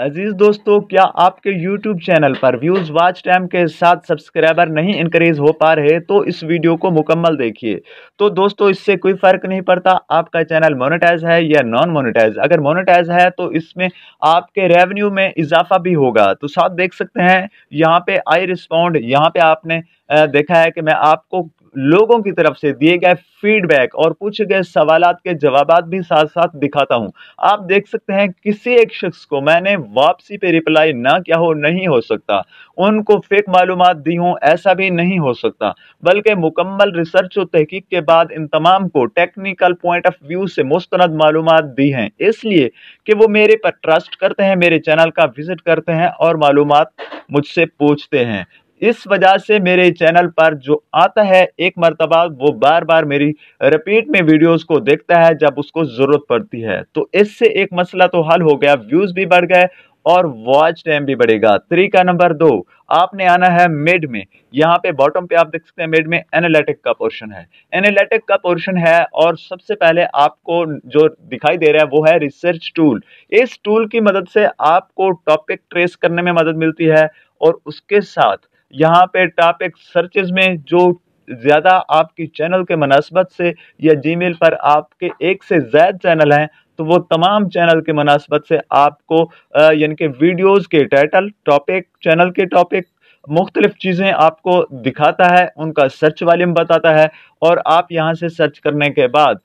अजीज़ दोस्तों क्या आपके YouTube चैनल पर व्यूज़ वाच टाइम के साथ सब्सक्राइबर नहीं इंक्रीज हो पा रहे तो इस वीडियो को मुकम्मल देखिए तो दोस्तों इससे कोई फ़र्क नहीं पड़ता आपका चैनल मोनेटाइज है या नॉन मोनेटाइज अगर मोनेटाइज है तो इसमें आपके रेवेन्यू में इजाफा भी होगा तो साथ देख सकते हैं यहाँ पे आई रिस्पॉन्ड यहाँ पे आपने देखा है कि मैं आपको लोगों की तरफ से दिए गए फीडबैक और पूछे गए सवाल के जवाब भी साथ साथ दिखाता हूं आप देख सकते हैं किसी एक शख्स को मैंने वापसी पे रिप्लाई ना क्या हो नहीं हो सकता उनको फेक मालूम दी हूं ऐसा भी नहीं हो सकता बल्कि मुकम्मल रिसर्च और तहकीक के बाद इन तमाम को टेक्निकल पॉइंट ऑफ व्यू से मुस्तंद मालूम दी हैं इसलिए कि वो मेरे पर ट्रस्ट करते हैं मेरे चैनल का विजिट करते हैं और मालूम मुझसे पूछते हैं इस वजह से मेरे चैनल पर जो आता है एक मरतबा वो बार बार मेरी रिपीट में वीडियोस को देखता है जब उसको ज़रूरत पड़ती है तो इससे एक मसला तो हल हो गया व्यूज़ भी बढ़ गए और वॉच टाइम भी बढ़ेगा तरीका नंबर दो आपने आना है मिड में यहाँ पे बॉटम पे आप देख सकते हैं मिड में एनालिटिक का पोर्शन है एनालिटिक का पोर्शन है और सबसे पहले आपको जो दिखाई दे रहा है वो है रिसर्च टूल इस टूल की मदद से आपको टॉपिक ट्रेस करने में मदद मिलती है और उसके साथ यहाँ पे टॉपिक सर्चेज में जो ज़्यादा आपकी चैनल के मुनासबत से या जी पर आपके एक से ज़्यादा चैनल हैं तो वो तमाम चैनल के मुनासबत से आपको यानी कि वीडियोस के टाइटल टॉपिक चैनल के टॉपिक मुख्तलिफ चीज़ें आपको दिखाता है उनका सर्च वालीम बताता है और आप यहाँ से सर्च करने के बाद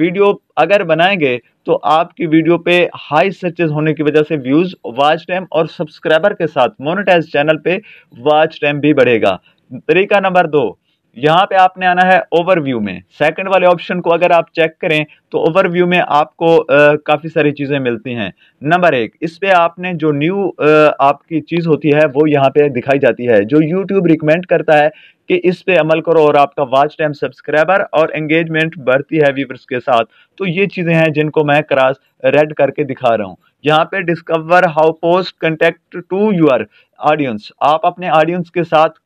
वीडियो अगर बनाएंगे तो आपकी वीडियो पे हाई सर्चेज होने की वजह से व्यूज़ वाच टाइम और सब्सक्राइबर के साथ मोनेटाइज चैनल पे वाच टाइम भी बढ़ेगा तरीका नंबर दो यहाँ पे आपने आना है ओवरव्यू में सेकंड वाले ऑप्शन को अगर आप चेक करें तो ओवरव्यू में आपको काफ़ी सारी चीज़ें मिलती हैं नंबर एक इस पे आपने जो न्यू आपकी चीज़ होती है वो यहाँ पे दिखाई जाती है जो यूट्यूब रिकमेंड करता है कि इस पे अमल करो और आपका वॉच टाइम सब्सक्राइबर और एंगेजमेंट बढ़ती है व्यूवर्स के साथ तो ये चीज़ें हैं जिनको मैं क्रास रेड करके दिखा रहा हूँ यहाँ पे discover how post contact to your audience आप अपने ऑडियंस के साथ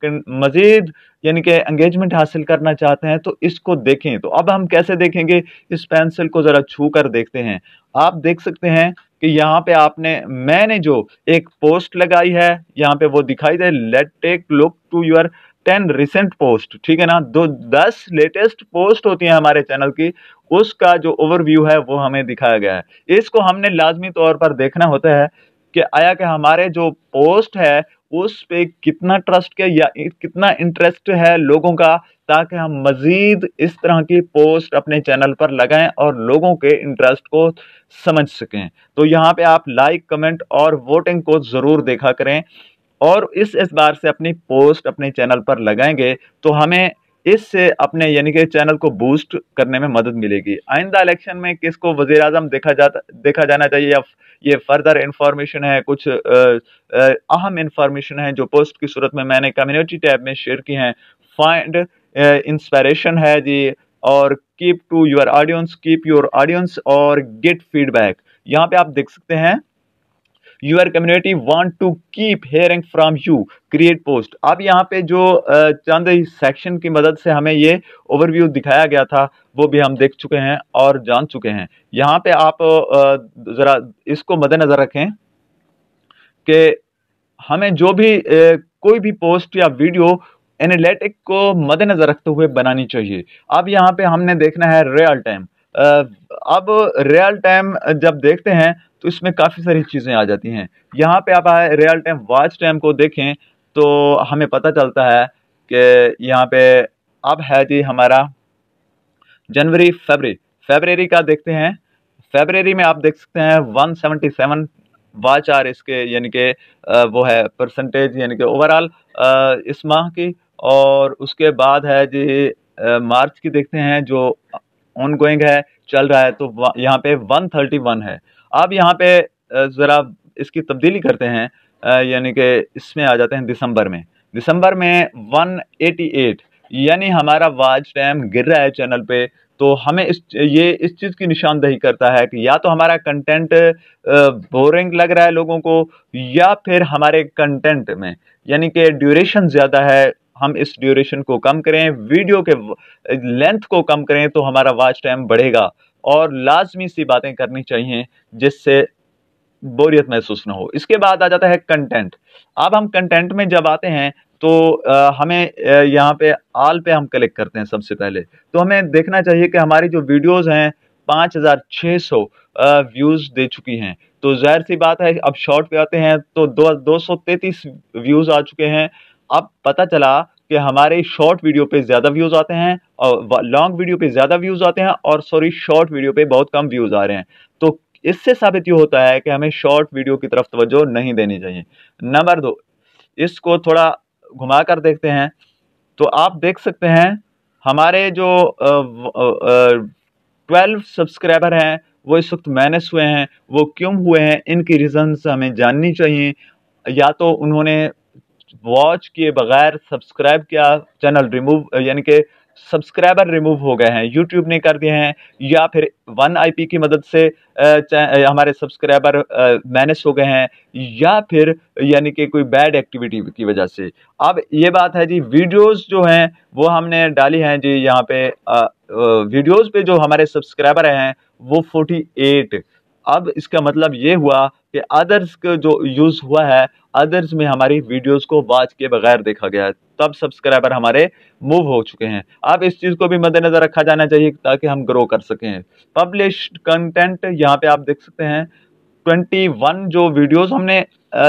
मज़ीद यानी कि एंगेजमेंट हासिल करना चाहते हैं तो इसको देखें तो अब हम कैसे देखेंगे इस पेंसिल को ज़रा छू कर देखते हैं आप देख सकते हैं कि यहाँ पे आपने मैंने जो एक पोस्ट लगाई है यहाँ पे वो दिखाई दे let take look to your ten recent post ठीक है ना दो दस लेटेस्ट पोस्ट होती है हमारे चैनल की उसका जो ओवरव्यू है वो हमें दिखाया गया है इसको हमने लाजमी तौर पर देखना होता है कि आया कि हमारे जो पोस्ट है उस पे कितना ट्रस्ट के या कितना इंटरेस्ट है लोगों का ताकि हम मज़ीद इस तरह की पोस्ट अपने चैनल पर लगाएं और लोगों के इंटरेस्ट को समझ सकें तो यहाँ पे आप लाइक कमेंट और वोटिंग को ज़रूर देखा करें और इस इस बार से अपनी पोस्ट अपने चैनल पर लगाएंगे तो हमें इससे अपने यानी कि चैनल को बूस्ट करने में मदद मिलेगी आइंदा इलेक्शन में किसको वजीर अजम देखा जाता देखा जाना चाहिए या ये फर्दर इंफॉर्मेशन है कुछ अहम इंफॉर्मेशन है जो पोस्ट की सूरत में मैंने कम्युनिटी टैब में शेयर की हैं फाइंड इंस्पायरेशन है जी और keep to your audience keep your audience और गेट फीडबैक यहाँ पे आप देख सकते हैं your community want to keep hearing from you create post अब यहाँ पे जो चंद सेक्शन की मदद से हमें ये ओवरव्यू दिखाया गया था वो भी हम देख चुके हैं और जान चुके हैं यहाँ पे आप ज़रा इसको मद्देनज़र रखें कि हमें जो भी कोई भी पोस्ट या वीडियो एनालिटिक को मद्देनज़र रखते हुए बनानी चाहिए अब यहाँ पे हमने देखना है रियल टाइम अब रियल टाइम जब देखते हैं तो इसमें काफ़ी सारी चीज़ें आ जाती हैं यहाँ पे आप आए रियल टाइम वॉच टाइम को देखें तो हमें पता चलता है कि यहाँ पे अब है जी हमारा जनवरी फेबरी फेबररी का देखते हैं फेबररी में आप देख सकते हैं 177 वाच आर इसके यानी कि वो है परसेंटेज यानी कि ओवरऑल इस माह की और उसके बाद है जी मार्च की देखते हैं जो ऑन गोइंग है चल रहा है तो यहाँ पे 131 है अब यहाँ पे ज़रा इसकी तब्दीली करते हैं यानी कि इसमें आ जाते हैं दिसंबर में दिसंबर में 188 यानी हमारा वाज टाइम गिर रहा है चैनल पे तो हमें इस ये इस चीज़ की निशानदही करता है कि या तो हमारा कंटेंट बोरिंग लग रहा है लोगों को या फिर हमारे कंटेंट में यानी कि ड्यूरेशन ज़्यादा है हम इस ड्यूरेशन को कम करें वीडियो के लेंथ को कम करें तो हमारा वॉच टाइम बढ़ेगा और लाजमी सी बातें करनी चाहिए जिससे बोरियत महसूस ना हो इसके बाद आ जाता है कंटेंट अब हम कंटेंट में जब आते हैं तो हमें यहाँ पे आल पे हम कलेक्ट करते हैं सबसे पहले तो हमें देखना चाहिए कि हमारी जो वीडियोस हैं 5600 व्यूज़ दे चुकी हैं तो जाहिर सी बात है अब शॉर्ट पे आते हैं तो दो दो व्यूज़ आ चुके हैं अब पता चला कि हमारे शॉर्ट वीडियो पे ज़्यादा व्यूज़ आते हैं और लॉन्ग वीडियो पे ज़्यादा व्यूज़ आते हैं और सॉरी शॉर्ट वीडियो पे बहुत कम व्यूज़ आ रहे हैं तो इससे साबित ये होता है कि हमें शॉर्ट वीडियो की तरफ तवज्जो नहीं देनी चाहिए नंबर दो इसको थोड़ा घुमा कर देखते हैं तो आप देख सकते हैं हमारे जो ट्वेल्व सब्सक्राइबर हैं वो इस वक्त माइनस हुए हैं वो क्यों हुए हैं इनकी रीज़न्स हमें जाननी चाहिए या तो उन्होंने वॉच किए बगैर सब्सक्राइब किया चैनल रिमूव यानी कि सब्सक्राइबर रिमूव हो गए हैं यूट्यूब ने कर दिए हैं या फिर वन आई की मदद से हमारे सब्सक्राइबर मैनेज हो गए हैं या फिर यानी कि कोई बैड एक्टिविटी की वजह से अब ये बात है जी वीडियोस जो हैं वो हमने डाली हैं जी यहाँ पे वीडियोस पे जो हमारे सब्सक्राइबर हैं वो 48 अब इसका मतलब ये हुआ कि अदर्स का जो यूज़ हुआ है अदर्स में हमारी वीडियोस को वाच के बगैर देखा गया है तब सब्सक्राइबर हमारे मूव हो चुके हैं अब इस चीज़ को भी मद्देनज़र रखा जाना चाहिए ताकि हम ग्रो कर सकें पब्लिश कंटेंट यहाँ पे आप देख सकते हैं 21 जो वीडियोस हमने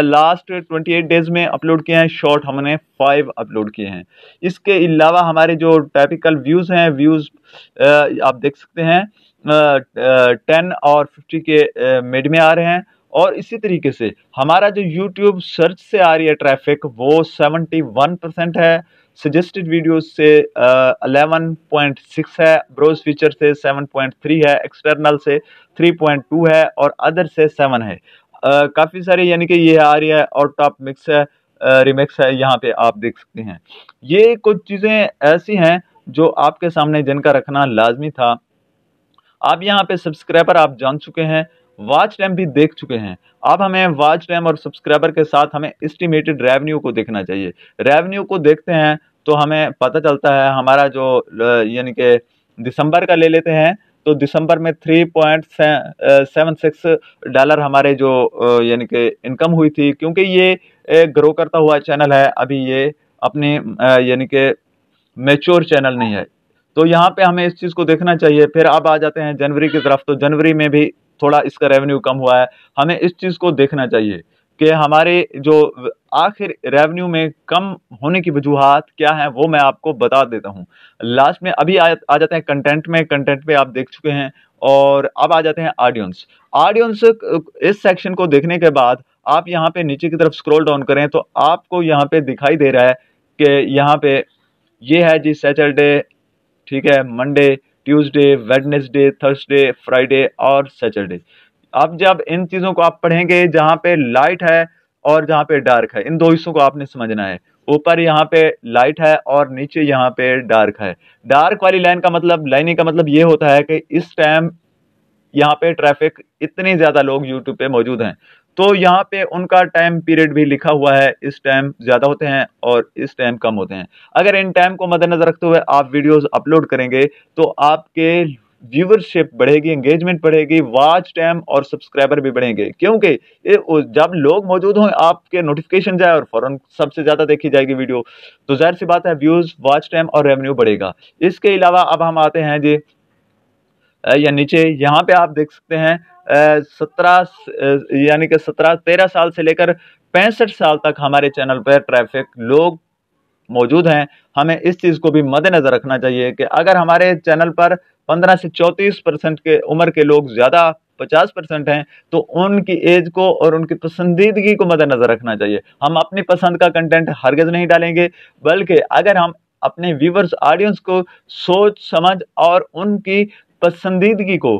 लास्ट 28 डेज में अपलोड किए हैं शॉर्ट हमने फाइव अपलोड किए हैं इसके अलावा हमारे जो टैपिकल व्यूज़ हैं व्यूज़ आप देख सकते हैं टेन और फिफ्टी के मिड में आ रहे हैं और इसी तरीके से हमारा जो यूट्यूब सर्च से आ रही है ट्रैफिक वो 71 परसेंट है सजेस्टेड वीडियोस से अलेवन पॉइंट सिक्स है ब्रोज फीचर से सेवन पॉइंट थ्री है एक्सटर्नल से थ्री पॉइंट टू है और अदर से सेवन है uh, काफ़ी सारे यानी कि ये आ रही है और टॉप मिक्स है रिमिक्स uh, है यहाँ पे आप देख सकते हैं ये कुछ चीज़ें ऐसी हैं जो आपके सामने जिनका रखना लाजमी था आप यहाँ पे सब्सक्राइबर आप जान चुके हैं वाच टाइम भी देख चुके हैं अब हमें वाच टाइम और सब्सक्राइबर के साथ हमें एस्टिमेटेड रेवेन्यू को देखना चाहिए रेवेन्यू को देखते हैं तो हमें पता चलता है हमारा जो यानी कि दिसंबर का ले लेते हैं तो दिसंबर में three point seven six dollar हमारे जो यानी कि इनकम हुई थी क्योंकि ये ग्रो करता हुआ चैनल है अभी ये अपने यानी कि मेच्योर चैनल नहीं है तो यहाँ पे हमें इस चीज़ को देखना चाहिए फिर अब आ जाते हैं जनवरी की तरफ तो जनवरी में भी थोड़ा इसका रेवेन्यू कम हुआ है हमें इस चीज़ को देखना चाहिए कि हमारे जो आखिर रेवेन्यू में कम होने की वजूहत क्या है वो मैं आपको बता देता हूँ लास्ट में अभी आ, आ जाते हैं कंटेंट में कंटेंट पे आप देख चुके हैं और अब आ जाते हैं ऑडियंस ऑडियंस इस सेक्शन को देखने के बाद आप यहाँ पे नीचे की तरफ स्क्रॉल डाउन करें तो आपको यहाँ पे दिखाई दे रहा है कि यहाँ पे ये है जी सैटरडे ठीक है Monday Tuesday Wednesday Thursday Friday और सैटरडे अब जब इन चीज़ों को आप पढ़ेंगे जहाँ पे लाइट है और जहाँ पे डार्क है इन दो हिस्सों को आपने समझना है ऊपर यहाँ पे लाइट है और नीचे यहाँ पे डार्क है डार्क वाली लाइन का मतलब लाइनिंग का मतलब ये होता है कि इस टाइम यहाँ पे ट्रैफिक इतने ज़्यादा लोग यूट्यूब पे मौजूद हैं तो यहाँ पे उनका टाइम पीरियड भी लिखा हुआ है इस टाइम ज़्यादा होते हैं और इस टाइम कम होते हैं अगर इन टाइम को मद्देनजर रखते हुए आप वीडियोस अपलोड करेंगे तो आपके व्यूवरशिप बढ़ेगी एंगेजमेंट बढ़ेगी वॉच टाइम और सब्सक्राइबर भी बढ़ेंगे क्योंकि जब लोग मौजूद हों आपके नोटिफिकेशन जाए और फौरन सबसे ज़्यादा देखी जाएगी वीडियो तो जाहिर सी बात है व्यूज़ वॉच टाइम और रेवेन्यू बढ़ेगा इसके अलावा अब हम आते हैं जी या नीचे यहाँ पे आप देख सकते हैं सत्रह यानी कि सत्रह तेरह साल से लेकर पैंसठ साल तक हमारे चैनल पर ट्रैफिक लोग मौजूद हैं हमें इस चीज़ को भी मद्देनज़र रखना चाहिए कि अगर हमारे चैनल पर पंद्रह से चौंतीस परसेंट के उम्र के लोग ज़्यादा पचास परसेंट हैं तो उनकी एज को और उनकी पसंदीदगी को मद्देनज़र रखना चाहिए हम अपनी पसंद का कंटेंट हरगज़ नहीं डालेंगे बल्कि अगर हम अपने व्यूवर्स ऑडियंस को सोच समझ और उनकी पसंदीदगी को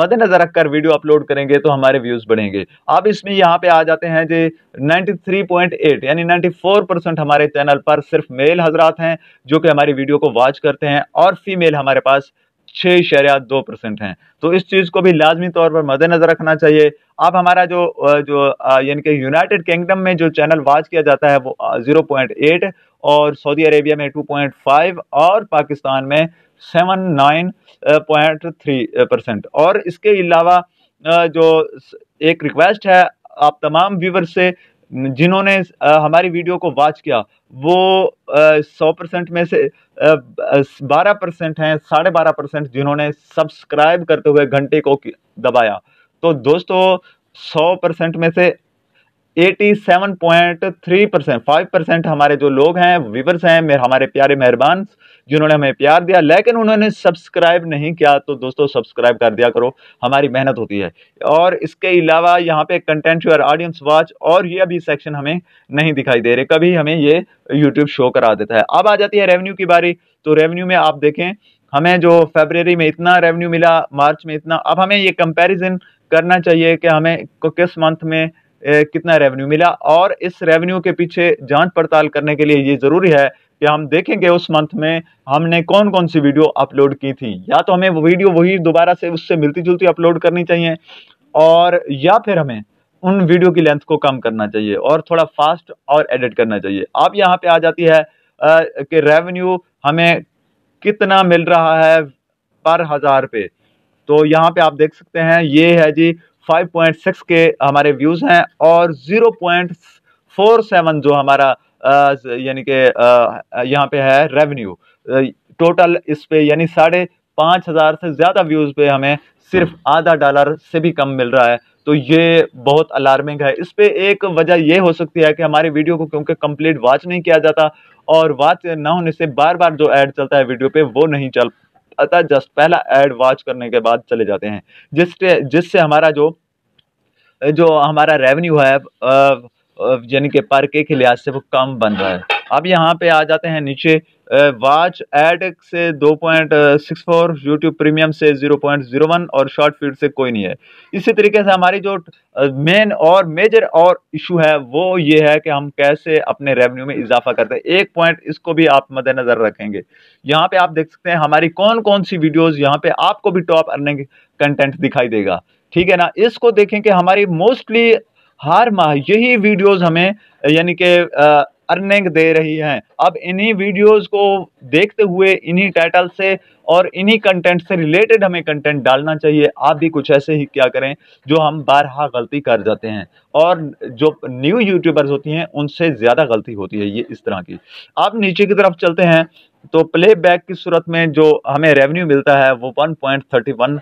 मद्देनज़र रखकर वीडियो अपलोड करेंगे तो हमारे व्यूज़ बढ़ेंगे आप इसमें यहाँ पे आ जाते हैं जो 93.8 यानी 94 परसेंट हमारे चैनल पर सिर्फ मेल हजरात हैं जो कि हमारी वीडियो को वॉच करते हैं और फीमेल हमारे पास छः शरिया दो परसेंट हैं तो इस चीज़ को भी लाजमी तौर पर मद्देनजर रखना चाहिए आप हमारा जो जो यानी कि यूनाइटेड किंगडम में जो चैनल वाच किया जाता है वो जीरो पॉइंट एट और सऊदी अरेबिया में टू पॉइंट फाइव और पाकिस्तान में seven nine point three percent और इसके अलावा जो एक रिक्वेस्ट है आप तमाम व्यूवर से जिन्होंने हमारी वीडियो को वॉच किया वो सौ परसेंट में से बारह परसेंट हैं साढ़े बारह परसेंट जिन्होंने सब्सक्राइब करते हुए घंटे को दबाया तो दोस्तों सौ परसेंट में से 87.3 परसेंट फाइव परसेंट हमारे जो लोग हैं व्यूवर्स हैं हमारे प्यारे मेहरबान जिन्होंने हमें प्यार दिया लेकिन उन्होंने सब्सक्राइब नहीं किया तो दोस्तों सब्सक्राइब कर दिया करो हमारी मेहनत होती है और इसके अलावा यहाँ पे कंटेंट और ऑडियंस वॉच और ये अभी सेक्शन हमें नहीं दिखाई दे रहे कभी हमें ये यूट्यूब शो करा देता है अब आ जाती है रेवेन्यू की बारी तो रेवेन्यू में आप देखें हमें जो फेबररी में इतना रेवेन्यू मिला मार्च में इतना अब हमें ये कंपेरिजन करना चाहिए कि हमें किस मंथ में कितना रेवेन्यू मिला और इस रेवेन्यू के पीछे जांच पड़ताल करने के लिए ये ज़रूरी है कि हम देखेंगे उस मंथ में हमने कौन कौन सी वीडियो अपलोड की थी या तो हमें वो वीडियो वही दोबारा से उससे मिलती जुलती अपलोड करनी चाहिए और या फिर हमें उन वीडियो की लेंथ को कम करना चाहिए और थोड़ा फास्ट और एडिट करना चाहिए आप यहाँ पे आ जाती है कि रेवेन्यू हमें कितना मिल रहा है पर हज़ार पे तो यहाँ पे आप देख सकते हैं ये है जी 5.6 के हमारे व्यूज़ हैं और 0.47 जो हमारा यानी के यहाँ पे है रेवेन्यू टोटल इस पे यानी साढ़े पाँच हज़ार से ज़्यादा व्यूज़ पे हमें सिर्फ आधा डॉलर से भी कम मिल रहा है तो ये बहुत अलार्मिंग है इस पर एक वजह यह हो सकती है कि हमारी वीडियो को क्योंकि कंप्लीट वॉच नहीं किया जाता और वॉच ना होने से बार बार जो ऐड चलता है वीडियो पे वो नहीं चल अतः जस्ट पहला एड वॉच करने के बाद चले जाते हैं जिससे जिससे हमारा जो जो हमारा रेवेन्यू है यानी कि पर के लिहाज से वो कम बन रहा है अब यहाँ पे आ जाते हैं नीचे वॉच एड से दो point six four YouTube premium से ज़ीरो पॉइंट ज़ीरो वन और शॉर्ट फीड से कोई नहीं है इसी तरीके से हमारी जो मेन और मेजर और इशू है वो ये है कि हम कैसे अपने रेवेन्यू में इजाफा करते हैं एक पॉइंट इसको भी आप मद्देनज़र रखेंगे यहाँ पे आप देख सकते हैं हमारी कौन कौन सी वीडियोज़ यहाँ पे आपको भी टॉप अर्निंग कंटेंट दिखाई देगा ठीक है ना इसको देखें कि हमारी मोस्टली हर माह यही वीडियोज़ हमें यानी कि अर्निंग दे रही हैं अब इन्हीं वीडियोस को देखते हुए इन्हीं टाइटल से और इन्हीं कंटेंट से रिलेटेड हमें कंटेंट डालना चाहिए आप भी कुछ ऐसे ही क्या करें जो हम बारहा गलती कर जाते हैं और जो न्यू यूट्यूबर्स होती हैं उनसे ज़्यादा गलती होती है ये इस तरह की आप नीचे की तरफ चलते हैं तो प्ले की सूरत में जो हमें रेवेन्यू मिलता है वो 1.31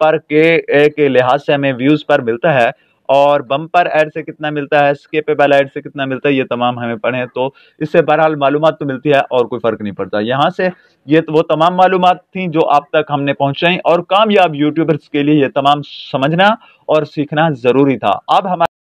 पर के के लिहाज से हमें व्यूज़ पर मिलता है और बम्पर एड से कितना मिलता है स्केपेबल एड से कितना मिलता है ये तमाम हमें पढ़े तो इससे बहरहाल मालूम तो मिलती है और कोई फ़र्क नहीं पड़ता यहाँ से ये तो वो तमाम मालूम थी जो आप तक हमने पहुँचाई और कामयाब यूट्यूबर्स के लिए ये तमाम समझना और सीखना ज़रूरी था अब हमारे